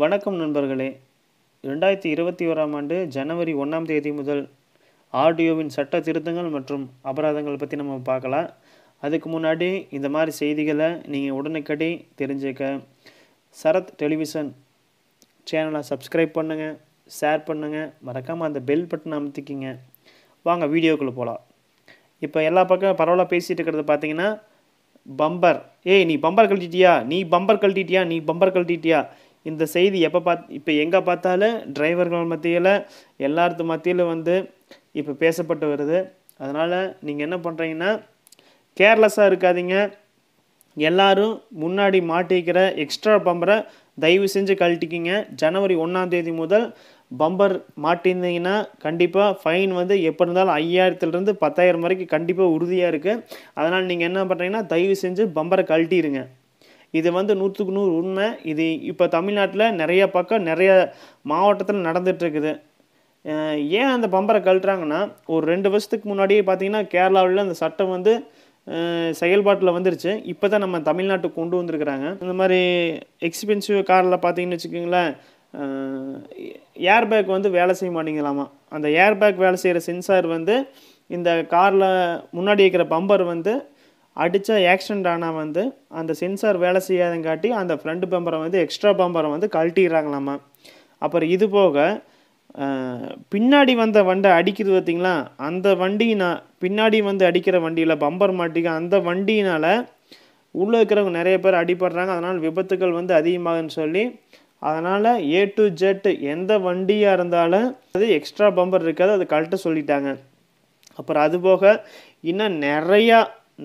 வணக்கம் நண்பர்களே ரெண்டாயிரத்தி இருபத்தி ஓராம் ஆண்டு ஜனவரி ஒன்றாம் தேதி முதல் ஆடியோவின் சட்ட திருத்தங்கள் மற்றும் அபராதங்கள் பற்றி நம்ம பார்க்கலாம் அதுக்கு முன்னாடி இந்த மாதிரி செய்திகளை நீங்கள் உடனுக்கடி தெரிஞ்சுக்க சரத் டெலிவிஷன் சேனலை சப்ஸ்கிரைப் பண்ணுங்கள் ஷேர் பண்ணுங்கள் மறக்காமல் அந்த பெல் பட்டனை அமுத்திக்கிங்க வாங்க வீடியோக்குள்ளே போகலாம் இப்போ எல்லா பக்கம் பரவாயில்ல பேசிகிட்டு இருக்கிறது பார்த்தீங்கன்னா பம்பர் ஏய் நீ பம்பர் கழட்டிட்டியா நீ பம்பர் கழட்டிட்டியா நீ பம்பர் கழட்டிட்டியா இந்த செய்தி எப்போ பார்த்து இப்போ எங்கே பார்த்தாலும் டிரைவர்கள் மத்தியில் எல்லாத்து மத்தியில் வந்து இப்போ பேசப்பட்டு வருது அதனால் நீங்கள் என்ன பண்ணுறீங்கன்னா கேர்லெஸ்ஸாக இருக்காதீங்க எல்லாரும் முன்னாடி மாட்டிக்கிற எக்ஸ்ட்ரா பம்பரை தயவு செஞ்சு கழட்டிக்கிங்க ஜனவரி ஒன்றாம் தேதி முதல் பம்பர் மாட்டியிருந்தீங்கன்னா கண்டிப்பாக ஃபைன் வந்து எப்போ இருந்தாலும் ஐயாயிரத்துலேருந்து பத்தாயிரம் வரைக்கும் கண்டிப்பாக உறுதியாக இருக்குது அதனால் நீங்கள் என்ன பண்ணுறீங்கன்னா தயவு செஞ்சு பம்பரை கழட்டிடுங்க இது வந்து நூற்றுக்கு நூறு உண்மை இது இப்போ தமிழ்நாட்டில் நிறைய பக்கம் நிறைய மாவட்டத்தில் நடந்துகிட்ருக்குது ஏன் அந்த பம்பரை கழட்டுறாங்கன்னா ஒரு ரெண்டு வருஷத்துக்கு முன்னாடியே பார்த்தீங்கன்னா கேரளாவில் அந்த சட்டம் வந்து செயல்பாட்டில் வந்துருச்சு இப்போ தான் நம்ம தமிழ்நாட்டுக்கு கொண்டு வந்திருக்கிறாங்க இந்த மாதிரி எக்ஸ்பென்சிவ் காரில் பார்த்தீங்கன்னு வச்சுக்கோங்களேன் ஏர் பேக் வந்து வேலை செய்ய மாட்டேங்கலாமா அந்த ஏர் பேக் வேலை செய்கிற சென்சார் வந்து இந்த காரில் முன்னாடி இருக்கிற பம்பர் வந்து அடித்தா ஆக்சிடென்ட் ஆனால் வந்து அந்த சென்சார் வேலை செய்யாதங்காட்டி அந்த ஃப்ரண்ட் பம்பரை வந்து எக்ஸ்ட்ரா பம்பரை வந்து கழட்டிடுறாங்களாமா அப்புறம் இது போக பின்னாடி வந்த வண்டை அடிக்குது பார்த்திங்களா அந்த வண்டினால் பின்னாடி வந்து அடிக்கிற வண்டியில் பம்பர் மாட்டிக்க அந்த வண்டினால் உள்ளே இருக்கிறவங்க நிறைய பேர் அடிபடுறாங்க அதனால் விபத்துகள் வந்து அதிகமாகுன்னு சொல்லி அதனால் ஏ டு ஜெட் எந்த வண்டியாக இருந்தாலும் அது எக்ஸ்ட்ரா பம்பர் இருக்காது அதை கழட்ட சொல்லிட்டாங்க அப்புறம் அதுபோக இன்னும் நிறையா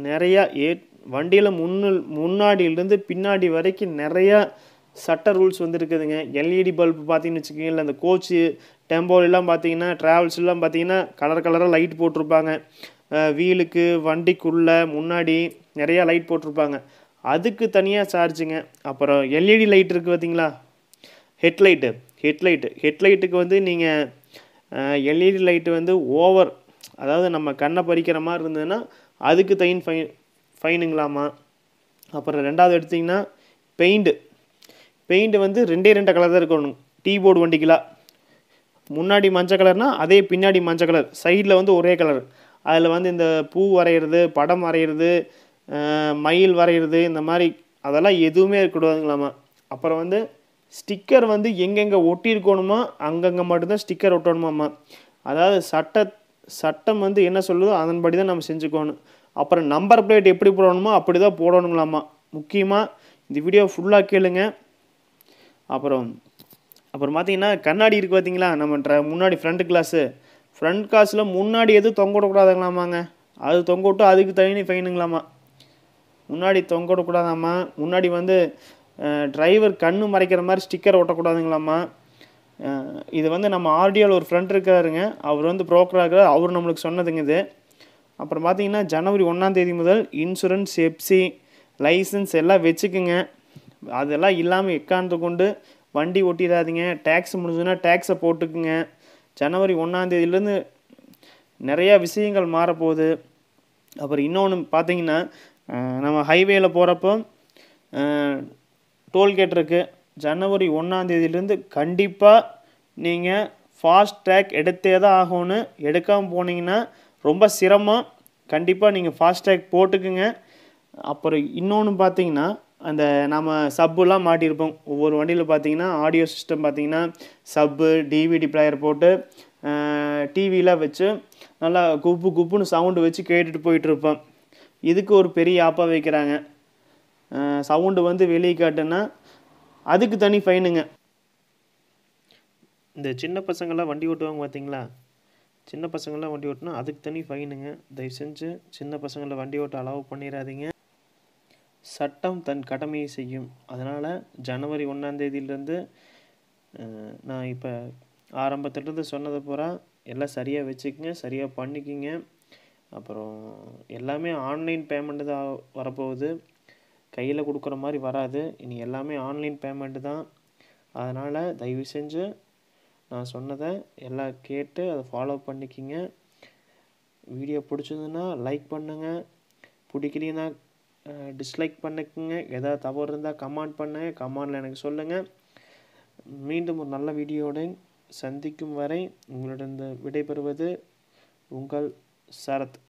நிறையா ஏ வண்டியில் முன்னில் முன்னாடியிலேருந்து பின்னாடி வரைக்கும் நிறையா சட்ட ரூல்ஸ் வந்துருக்குதுங்க எல்இடி பல்ப் பார்த்தீங்கன்னு வச்சுக்கோங்களேன் அந்த கோச்சு டெம்போலெலாம் பார்த்தீங்கன்னா ட்ராவல்ஸ் எல்லாம் பார்த்தீங்கன்னா கலர் கலராக லைட் போட்டிருப்பாங்க வீலுக்கு வண்டிக்குள்ளே முன்னாடி நிறையா லைட் போட்டிருப்பாங்க அதுக்கு தனியாக சார்ஜுங்க அப்புறம் எல்இடி லைட் இருக்குது பார்த்தீங்களா ஹெட்லைட்டு ஹெட்லைட்டு ஹெட்லைட்டுக்கு வந்து நீங்கள் எல்இடி லைட்டு வந்து ஓவர் அதாவது நம்ம கண்ணை பறிக்கிற மாதிரி இருந்ததுன்னா அதுக்கு தைன் ஃபைன் ஃபைனுங்களாமா அப்புறம் ரெண்டாவது எடுத்திங்கன்னா பெயிண்ட்டு பெயிண்ட் வந்து ரெண்டே ரெண்டு கலர் தான் இருக்கணும் டீ போர்டு வண்டிக்கெலாம் முன்னாடி மஞ்சள் கலர்னால் அதே பின்னாடி மஞ்சள் கலர் சைடில் வந்து ஒரே கலர் அதில் வந்து இந்த பூ வரைகிறது படம் வரைகிறது மயில் வரைகிறது இந்த மாதிரி அதெல்லாம் எதுவுமே இருக்கக்கூடாதுங்களாமா அப்புறம் வந்து ஸ்டிக்கர் வந்து எங்கெங்கே ஒட்டியிருக்கணுமோ அங்கங்கே மட்டும்தான் ஸ்டிக்கர் ஒட்டணுமாம்மா அதாவது சட்ட சட்டம் வந்து என்ன சொல்லுதோ அதன்படி தான் நம்ம செஞ்சுக்கோணும் அப்புறம் நம்பர் பிளேட் எப்படி போடணுமோ அப்படி தான் போடணுங்களாமா முக்கியமாக இந்த வீடியோ ஃபுல்லாக கேளுங்க அப்புறம் அப்புறம் பார்த்தீங்கன்னா கண்ணாடி இருக்குது பார்த்தீங்களா நம்ம ட்ர முன்னாடி ஃப்ரண்ட் கிளாஸு ஃப்ரண்ட் கிளாஸில் முன்னாடி எதுவும் தொங்க விடக்கூடாதுங்களாமாங்க அது தொங்க விட்டு அதுக்கு தனி ஃபைனுங்களாமா முன்னாடி தொங்க விடக்கூடாதாம்மா முன்னாடி வந்து டிரைவர் கண்ணு மறைக்கிற மாதிரி ஸ்டிக்கர் ஒட்டக்கூடாதுங்களாம்மா இது வந்து நம்ம ஆர்டிஎல் ஒரு ஃப்ரெண்ட் இருக்காருங்க அவர் வந்து ப்ரோக்கராக அவர் நம்மளுக்கு சொன்னதுங்க இது அப்புறம் பார்த்தீங்கன்னா ஜனவரி ஒன்றாந்தேதி முதல் இன்சூரன்ஸ் எப்சி லைசன்ஸ் எல்லாம் வச்சுக்குங்க அதெல்லாம் இல்லாமல் எக்காந்து கொண்டு வண்டி ஒட்டிடாதீங்க டேக்ஸ் முடிஞ்சதுன்னா டேக்ஸை போட்டுக்குங்க ஜனவரி தேதியிலேருந்து நிறையா விஷயங்கள் மாறப்போகுது அப்புறம் இன்னொன்று பார்த்தீங்கன்னா நம்ம ஹைவேயில் போகிறப்போ டோல்கேட் இருக்குது ஜனவரி ஒன்றாந்தேதியிலேருந்து கண்டிப்பாக நீங்கள் ஃபாஸ்ட் ட்ராக் எடுத்தே தான் ஆகணும் எடுக்காமல் போனீங்கன்னா ரொம்ப சிரமம் கண்டிப்பாக நீங்கள் ஃபாஸ்ட் ட்ராக் போட்டுக்குங்க அப்புறம் இன்னொன்று பார்த்தீங்கன்னா அந்த நம்ம சப்புலாம் மாட்டியிருப்போம் ஒவ்வொரு வண்டியில் பார்த்தீங்கன்னா ஆடியோ சிஸ்டம் பார்த்தீங்கன்னா சப்பு டிவிடி பிளேயர் போட்டு டிவிலாம் வச்சு நல்லா குப்பு குப்புன்னு சவுண்டு வச்சு கேட்டுட்டு போயிட்டுருப்போம் இதுக்கு ஒரு பெரிய ஆப்பாக வைக்கிறாங்க சவுண்டு வந்து வெளியே காட்டுன்னா அதுக்கு தனி ஃபைனுங்க இந்த சின்ன பசங்கள்லாம் வண்டி ஓட்டுவாங்க பார்த்தீங்களா சின்ன பசங்கள்லாம் வண்டி ஓட்டினா அதுக்கு தனி ஃபைனுங்க தயவு செஞ்சு சின்ன பசங்களை வண்டி ஓட்ட அலோவ் பண்ணிடாதீங்க சட்டம் தன் கடமையை செய்யும் அதனால் ஜனவரி ஒன்றாந்தேதியிலேருந்து நான் இப்போ ஆரம்பத்துலேருந்து சொன்னதை பூரா எல்லாம் சரியாக வச்சுக்கோங்க சரியாக பண்ணிக்கிங்க அப்புறம் எல்லாமே ஆன்லைன் பேமெண்ட்டு தான் வரப்போகுது கையில் கொடுக்குற மாதிரி வராது இனி எல்லாமே ஆன்லைன் பேமெண்ட்டு தான் அதனால் தயவு செஞ்சு நான் சொன்னதை எல்லாம் கேட்டு அதை ஃபாலோ பண்ணிக்கிங்க வீடியோ பிடிச்சதுன்னா லைக் பண்ணுங்கள் பிடிக்கலைன்னா டிஸ்லைக் பண்ணிக்கோங்க எதாவது தவறு இருந்தால் கமெண்ட் பண்ணுங்கள் கமெண்டில் எனக்கு சொல்லுங்கள் மீண்டும் ஒரு நல்ல வீடியோடு சந்திக்கும் வரை உங்களிடம் விடைபெறுவது உங்கள் சரத்